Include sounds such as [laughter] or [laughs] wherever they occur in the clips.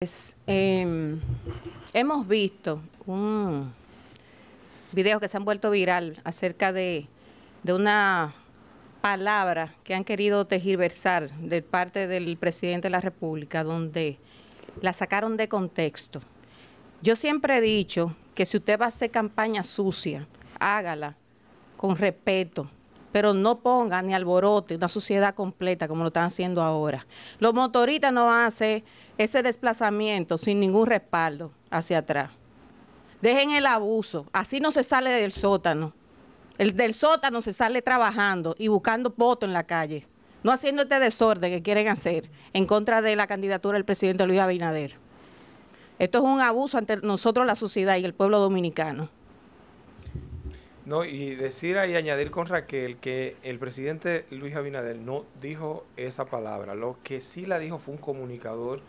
Pues, em, hemos visto un video que se han vuelto viral acerca de, de una palabra que han querido tejiversar de parte del presidente de la República, donde la sacaron de contexto. Yo siempre he dicho que si usted va a hacer campaña sucia, hágala con respeto, pero no ponga ni alborote una sociedad completa como lo están haciendo ahora. Los motoristas no van a hacer ese desplazamiento sin ningún respaldo hacia atrás. Dejen el abuso, así no se sale del sótano. El del sótano se sale trabajando y buscando votos en la calle, no haciendo este desorden que quieren hacer en contra de la candidatura del presidente Luis Abinader. Esto es un abuso ante nosotros, la sociedad y el pueblo dominicano. No, y decir ahí, añadir con Raquel que el presidente Luis Abinader no dijo esa palabra. Lo que sí la dijo fue un comunicador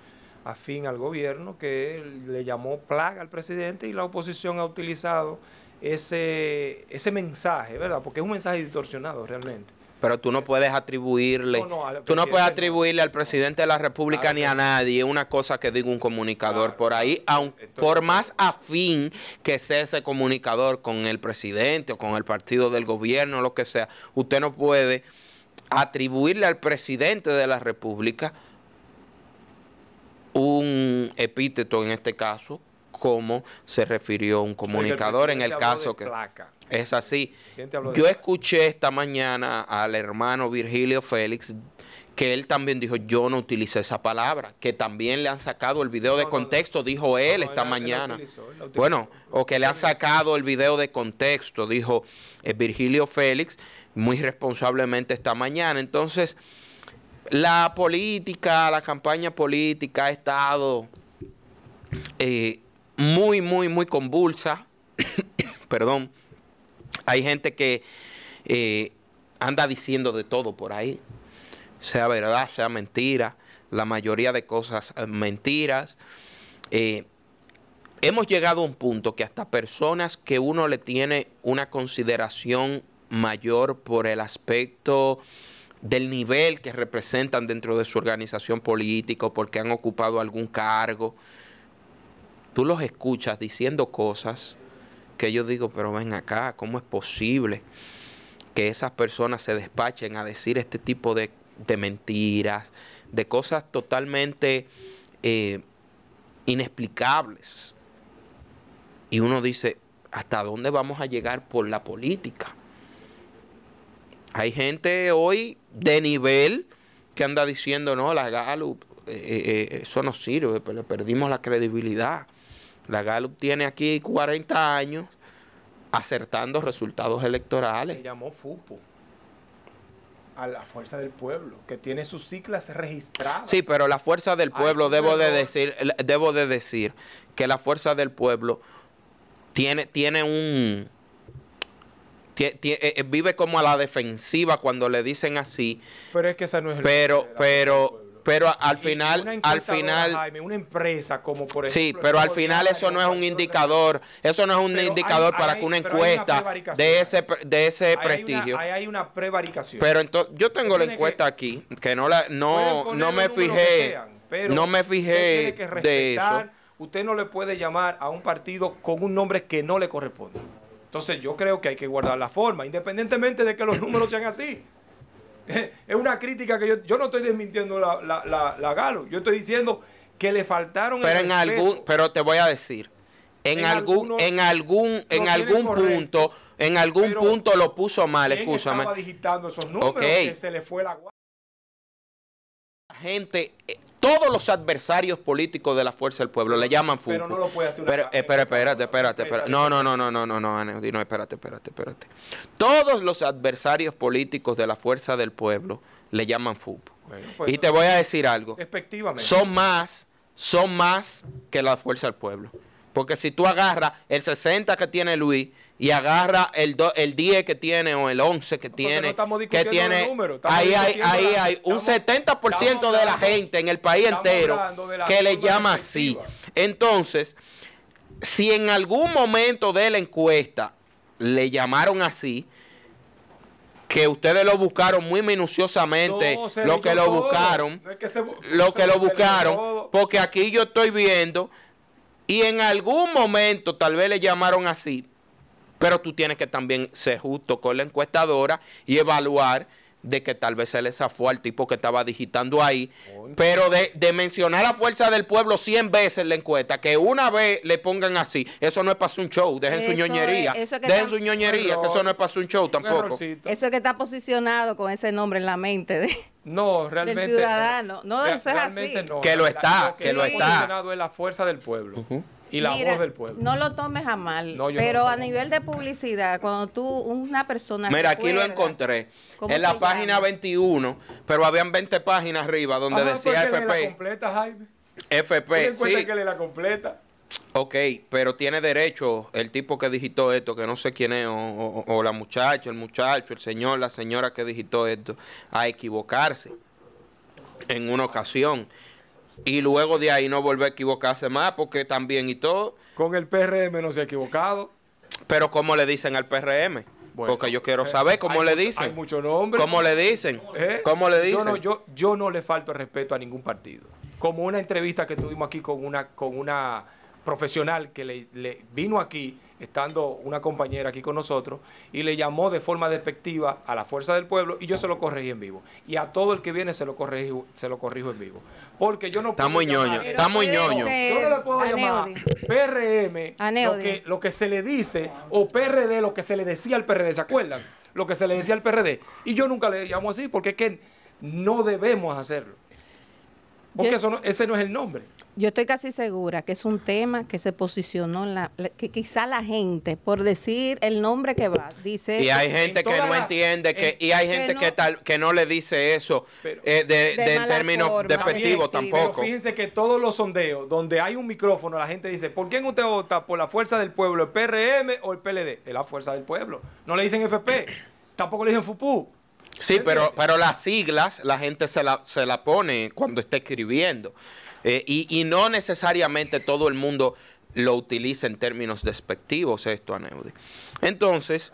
afín al gobierno que le llamó plaga al presidente y la oposición ha utilizado ese, ese mensaje, ¿verdad? Porque es un mensaje distorsionado realmente. Pero tú no puedes atribuirle, tú no puedes atribuirle al presidente de la República ni a nadie una cosa que diga un comunicador por ahí, aun, por más afín que sea ese comunicador con el presidente o con el partido del gobierno, lo que sea, usted no puede atribuirle al presidente de la República un epíteto en este caso, como se refirió un comunicador en el caso que... Es así. Yo escuché esta mañana al hermano Virgilio Félix que él también dijo, yo no utilicé esa palabra, que también le han sacado el video de contexto, dijo él esta mañana. bueno, o que le han sacado el video de contexto, dijo eh, Virgilio Félix, muy responsablemente esta mañana. Entonces, la política, la campaña política ha estado eh, muy, muy, muy convulsa, [coughs] perdón, hay gente que eh, anda diciendo de todo por ahí, sea verdad, sea mentira, la mayoría de cosas eh, mentiras. Eh, hemos llegado a un punto que hasta personas que uno le tiene una consideración mayor por el aspecto del nivel que representan dentro de su organización política, porque han ocupado algún cargo, tú los escuchas diciendo cosas que yo digo, pero ven acá, ¿cómo es posible que esas personas se despachen a decir este tipo de, mentiras, de cosas totalmente eh, inexplicables? Y uno dice, ¿hasta dónde vamos a llegar por la política? Hay gente hoy de nivel que anda diciendo, no, la Gallup, eh, eh, eso no sirve, perdimos la credibilidad. La Gallup tiene aquí 40 años acertando resultados electorales. Se llamó FUPO a la fuerza del pueblo, que tiene sus ciclas registradas. Sí, pero la fuerza del pueblo, debo, de decir, debo de decir que la fuerza del pueblo tiene, tiene un... Eh, eh, vive como a la defensiva cuando le dicen así. Pero es que esa no es Pero, pero, pero al final, al final, una empresa como por sí, pero al final eso no es un indicador, eso no es un indicador para que una encuesta de ese de ese prestigio. Hay una, prevaricación. Pero entonces yo tengo la encuesta aquí que no la no no me fijé, no me fijé de eso. Usted no le puede llamar a un partido con un nombre que no le corresponde. Entonces yo creo que hay que guardar la forma, independientemente de que los números sean así. [laughs] Eh, crítica que yo, yo no estoy desmintiendo la, la, la, Galo, yo estoy diciendo que le faltaron pero en algún pero te voy a decir en, algún en algún en algún punto en algún punto lo puso mal escúchame estaba digitando esos números que se le fue la gente eh, todos los adversarios políticos de la fuerza del pueblo le llaman fútbol. Pero no espera, espérate, espérate, No, no, no, no, no, no, no, no, espérate, espérate, espérate. Todos los adversarios políticos de la fuerza del pueblo le llaman fútbol. Pues, y te voy a decir algo. Son más, son más que la fuerza del pueblo. Porque si tú agarras el 60 que tiene Luis y agarras el, el 10 que tiene o el 11 que tiene, que tiene ahí hay, ahí hay un 70% de la gente en el país entero que le llama así. Entonces, si en algún momento de la encuesta le llamaron así, que ustedes lo buscaron muy minuciosamente, lo que lo buscaron, lo que lo buscaron, porque aquí yo estoy viendo y en algún momento tal vez le llamaron así, pero tú tienes que también ser justo con la encuestadora y evaluar de que tal vez se le zafó al tipo que estaba digitando ahí, pero de, mencionar a Fuerza del Pueblo 100 veces la encuesta, que una vez le pongan así, eso no es para un show, dejen su ñoñería, dejen su ñoñería, que eso no es para un show tampoco. Eso es que está posicionado con ese nombre en la mente de... No, realmente. ciudadano. No, eso es así. Que lo está, que, lo está. es la fuerza del pueblo. Y la voz del pueblo. No lo tomes a mal, pero a nivel de publicidad, cuando tú, una persona. Mira, aquí lo encontré. En la página 21, pero habían 20 páginas arriba donde ah, decía FP. La completa, Jaime? FP. Sí. que le la completa? Ok, pero tiene derecho el tipo que digitó esto, que no sé quién es, o, la muchacha, el muchacho, el señor, la señora que digitó esto, a equivocarse en una ocasión. Y luego de ahí no volver a equivocarse más, porque también y todo. Con el PRM no se ha equivocado. Pero ¿cómo le dicen al PRM? porque yo quiero eh, saber cómo le dicen. Hay eh, muchos nombres. ¿Cómo le dicen? le dicen? Yo no, yo, no le falto respeto a ningún partido. Como una entrevista que tuvimos aquí con una, con una profesional que le, vino aquí, estando una compañera aquí con nosotros, y le llamó de forma despectiva a la fuerza del pueblo y yo se lo corregí en vivo. Y a todo el que viene se lo corrijo, se lo corrijo en vivo. Porque yo no puedo... Estamos no le puedo llamar PRM lo que, lo que se le dice o PRD lo que se le decía al PRD, ¿se acuerdan? Lo que se le decía al PRD. Y yo nunca le llamo así porque es que no debemos hacerlo. Porque ese no es el nombre. Yo estoy casi segura que es un tema que se posicionó, la, que quizá la gente, por decir el nombre que va, dice... Y hay gente que no entiende, que, y hay gente que no, tal, que no le dice eso eh, de, términos despectivos tampoco. Pero fíjense que todos los sondeos, donde hay un micrófono, la gente dice, ¿por quién usted vota? ¿Por la fuerza del pueblo, el PRM o el PLD? Es la fuerza del pueblo. No le dicen FP, tampoco le dicen FUPU Sí, pero, pero las siglas la gente se la, se la pone cuando está escribiendo. Eh, y, y, no necesariamente todo el mundo lo utiliza en términos despectivos esto, Aneudi. Entonces...